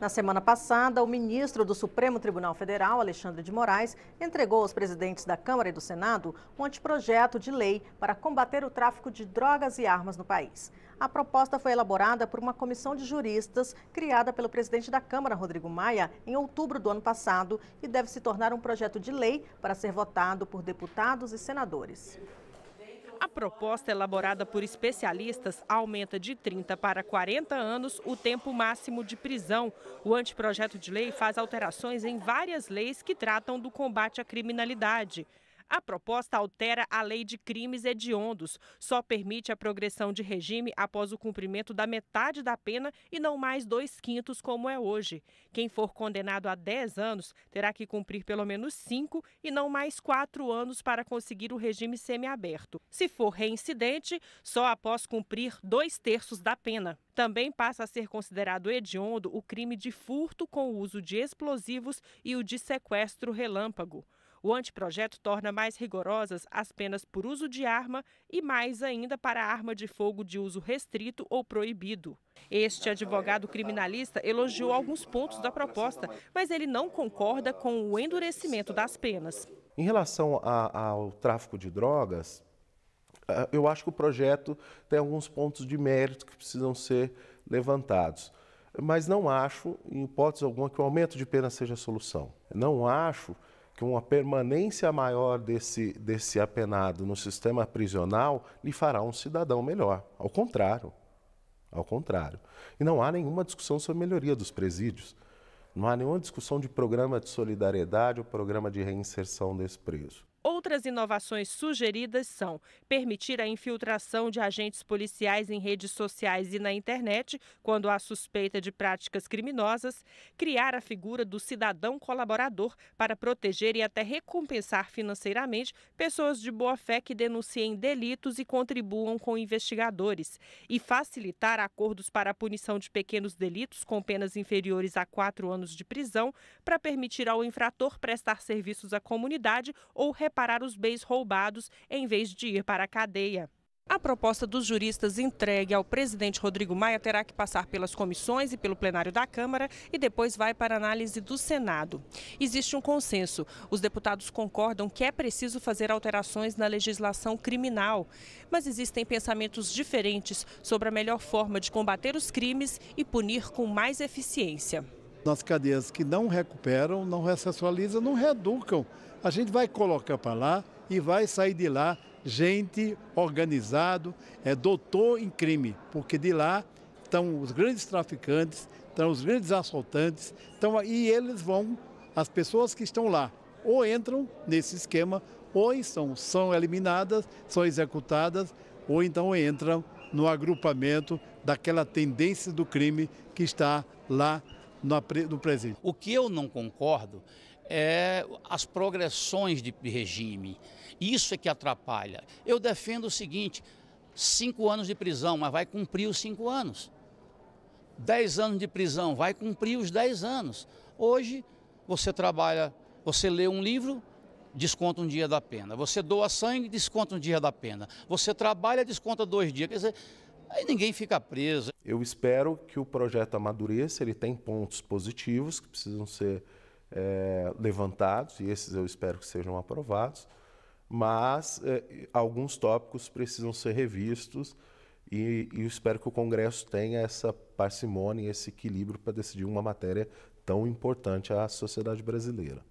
Na semana passada, o ministro do Supremo Tribunal Federal, Alexandre de Moraes, entregou aos presidentes da Câmara e do Senado um anteprojeto de lei para combater o tráfico de drogas e armas no país. A proposta foi elaborada por uma comissão de juristas criada pelo presidente da Câmara, Rodrigo Maia, em outubro do ano passado e deve se tornar um projeto de lei para ser votado por deputados e senadores. A proposta elaborada por especialistas aumenta de 30 para 40 anos o tempo máximo de prisão. O anteprojeto de lei faz alterações em várias leis que tratam do combate à criminalidade. A proposta altera a lei de crimes hediondos, só permite a progressão de regime após o cumprimento da metade da pena e não mais dois quintos, como é hoje. Quem for condenado a 10 anos terá que cumprir pelo menos cinco e não mais quatro anos para conseguir o regime semiaberto. Se for reincidente, só após cumprir dois terços da pena. Também passa a ser considerado hediondo o crime de furto com o uso de explosivos e o de sequestro relâmpago. O anteprojeto torna mais rigorosas as penas por uso de arma e mais ainda para arma de fogo de uso restrito ou proibido. Este advogado criminalista elogiou alguns pontos da proposta, mas ele não concorda com o endurecimento das penas. Em relação a, ao tráfico de drogas, eu acho que o projeto tem alguns pontos de mérito que precisam ser levantados. Mas não acho, em hipótese alguma, que o aumento de pena seja a solução. Não acho que uma permanência maior desse, desse apenado no sistema prisional lhe fará um cidadão melhor. Ao contrário. Ao contrário. E não há nenhuma discussão sobre melhoria dos presídios. Não há nenhuma discussão de programa de solidariedade ou programa de reinserção desse preso. Outras inovações sugeridas são permitir a infiltração de agentes policiais em redes sociais e na internet, quando há suspeita de práticas criminosas, criar a figura do cidadão colaborador para proteger e até recompensar financeiramente pessoas de boa fé que denunciem delitos e contribuam com investigadores, e facilitar acordos para a punição de pequenos delitos com penas inferiores a quatro anos de prisão, para permitir ao infrator prestar serviços à comunidade ou reparar os bens roubados em vez de ir para a cadeia. A proposta dos juristas entregue ao presidente Rodrigo Maia terá que passar pelas comissões e pelo plenário da Câmara e depois vai para análise do Senado. Existe um consenso. Os deputados concordam que é preciso fazer alterações na legislação criminal, mas existem pensamentos diferentes sobre a melhor forma de combater os crimes e punir com mais eficiência. Nas cadeias que não recuperam, não ressocializam, não reeducam a gente vai colocar para lá e vai sair de lá gente organizado, é doutor em crime, porque de lá estão os grandes traficantes, estão os grandes assaltantes, estão, e eles vão, as pessoas que estão lá, ou entram nesse esquema, ou são, são eliminadas, são executadas, ou então entram no agrupamento daquela tendência do crime que está lá no presídio. O que eu não concordo é as progressões de regime. Isso é que atrapalha. Eu defendo o seguinte: cinco anos de prisão, mas vai cumprir os cinco anos. Dez anos de prisão, vai cumprir os dez anos. Hoje você trabalha, você lê um livro, desconta um dia da pena. Você doa sangue, desconta um dia da pena. Você trabalha, desconta dois dias. Quer dizer, aí ninguém fica preso. Eu espero que o projeto amadureça, ele tem pontos positivos que precisam ser é, levantados, e esses eu espero que sejam aprovados, mas é, alguns tópicos precisam ser revistos, e, e espero que o Congresso tenha essa parcimônia, esse equilíbrio para decidir uma matéria tão importante à sociedade brasileira.